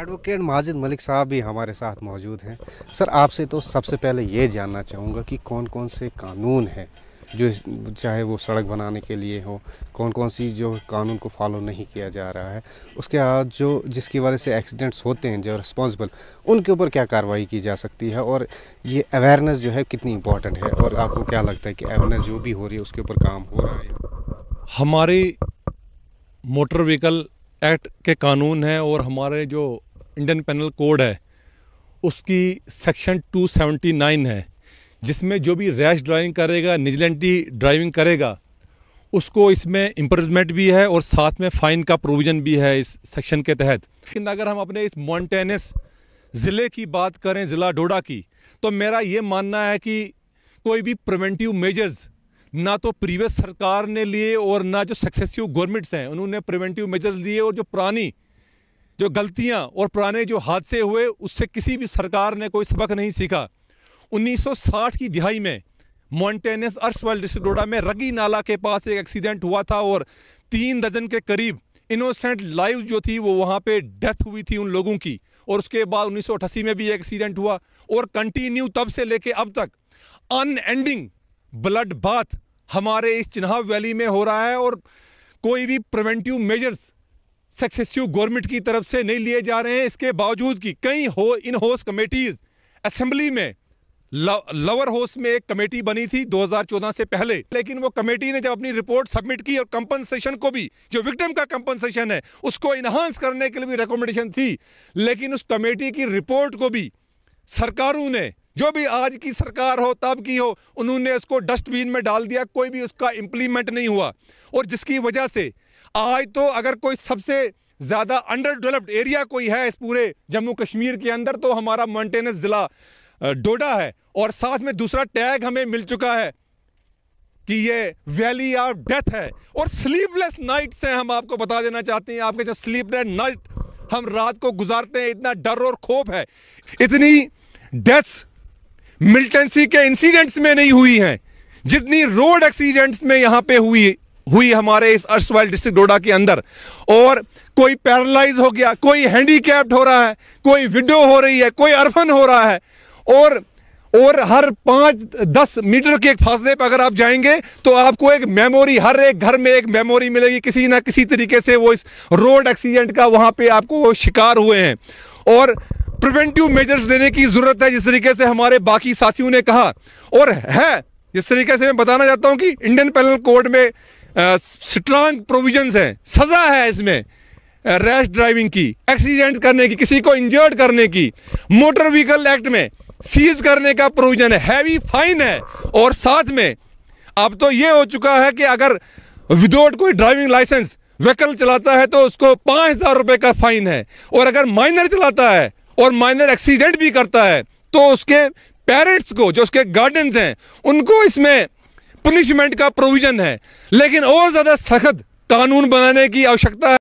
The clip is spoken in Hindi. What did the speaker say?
एडवोकेट माजिद मलिक साहब भी हमारे साथ मौजूद हैं सर आपसे तो सबसे पहले ये जानना चाहूँगा कि कौन कौन से कानून हैं जो चाहे वो सड़क बनाने के लिए हो कौन कौन सी जो कानून को फॉलो नहीं किया जा रहा है उसके बाद जो जिसकी वजह से एक्सीडेंट्स होते हैं जो रिस्पॉन्सिबल उनके ऊपर क्या कार्रवाई की जा सकती है और ये अवेयरनेस जो है कितनी इम्पोर्टेंट है और आपको क्या लगता है कि अवेयरनेस जो भी हो रही है उसके ऊपर काम हो रहा है हमारे मोटर व्हीकल एक्ट के कानून हैं और हमारे जो इंडियन पेनल कोड है उसकी सेक्शन 279 है जिसमें जो भी रैश ड्राइविंग करेगा निजलेंटी ड्राइविंग करेगा उसको इसमें इम्प्रजमेंट भी है और साथ में फ़ाइन का प्रोविज़न भी है इस सेक्शन के तहत लेकिन अगर हम अपने इस माउंटेनस ज़िले की बात करें ज़िला डोडा की तो मेरा ये मानना है कि कोई भी प्रिवेंटिव मेजर्स ना तो प्रीवियस सरकार ने लिए और ना जो सक्सेसिव गवर्नमेंट्स हैं उन्होंने प्रिवेंटिव मेजर्स लिए और जो पुरानी जो गलतियां और पुराने जो हादसे हुए उससे किसी भी सरकार ने कोई सबक नहीं सीखा 1960 की दिहाई में मॉन्टेनस अर्सवल डिस्ट्रिक्ट डोडा में रगी नाला के पास एक एक्सीडेंट हुआ था और तीन दर्जन के करीब इनोसेंट लाइव जो थी वो वहाँ पे डेथ हुई थी उन लोगों की और उसके बाद उन्नीस में भी एक एक्सीडेंट हुआ और कंटिन्यू तब से लेके अब तक अनएंडिंग ब्लड बाथ हमारे इस चिन्हाव वैली में हो रहा है और कोई भी प्रिवेंटिव मेजर्स सक्सेसिव गवर्नमेंट की तरफ से नहीं लिए जा रहे हैं इसके बावजूद कि कई हो इन होस कमेटीज़ असेंबली में लोअर हाउस में एक कमेटी बनी थी 2014 से पहले लेकिन वो कमेटी ने जब अपनी रिपोर्ट सबमिट की और कंपनसेशन को भी जो विक्टिम का कंपनसेशन है उसको इन्हांस करने के लिए भी रिकमेंडेशन थी लेकिन उस कमेटी की रिपोर्ट को भी सरकारों ने जो भी आज की सरकार हो तब की हो उन्होंने उसको डस्टबिन में डाल दिया कोई भी उसका इम्प्लीमेंट नहीं हुआ और जिसकी वजह से आज तो अगर कोई सबसे ज़्यादा अंडर डेवलप्ड एरिया कोई है इस पूरे जम्मू कश्मीर के अंदर तो हमारा माउंटेनस ज़िला डोडा है और साथ में दूसरा टैग हमें मिल चुका है कि ये वैली ऑफ डेथ है और स्लीपलेस नाइट्स हैं हम आपको बता देना चाहते हैं आपके जो स्लीपलेस नाइट हम रात को गुजारते हैं इतना डर और खोफ है इतनी डेथ्स मिलिटेंसी के इंसिडेंट्स में नहीं हुई हैं जितनी रोड एक्सीडेंट्स में यहाँ पे हुई हुई हमारे इस अर्सवाइल डिस्ट्रिक्ट डोडा के अंदर और कोई पैरलाइज हो गया कोई हैंडीकैप्ड हो रहा है कोई विडो हो रही है कोई अर्फन हो रहा है और और हर पाँच दस मीटर के एक फासले पर अगर आप जाएंगे तो आपको एक मेमोरी हर एक घर में एक मेमोरी मिलेगी किसी ना किसी तरीके से वो इस रोड एक्सीडेंट का वहाँ पे आपको शिकार हुए हैं और प्रिवेंटिव मेजर्स लेने की ज़रूरत है जिस तरीके से हमारे बाकी साथियों ने कहा और है जिस तरीके से मैं बताना चाहता हूँ कि इंडियन पैनल कोड में स्ट्रांग प्रोविजंस हैं सज़ा है इसमें रैश ड्राइविंग की एक्सीडेंट करने की किसी को इंजर्ड करने की मोटर व्हीकल एक्ट में सीज करने का प्रोविजन है हैवी फाइन है और साथ में अब तो ये हो चुका है कि अगर विदाउट कोई ड्राइविंग लाइसेंस व्हीकल चलाता है तो उसको पाँच हज़ार रुपये का फाइन है और अगर माइनर चलाता है और माइनर एक्सीडेंट भी करता है तो उसके पेरेंट्स को जो उसके गार्डन्स हैं उनको इसमें पनिशमेंट का प्रोविजन है लेकिन और ज़्यादा सख्त कानून बनाने की आवश्यकता है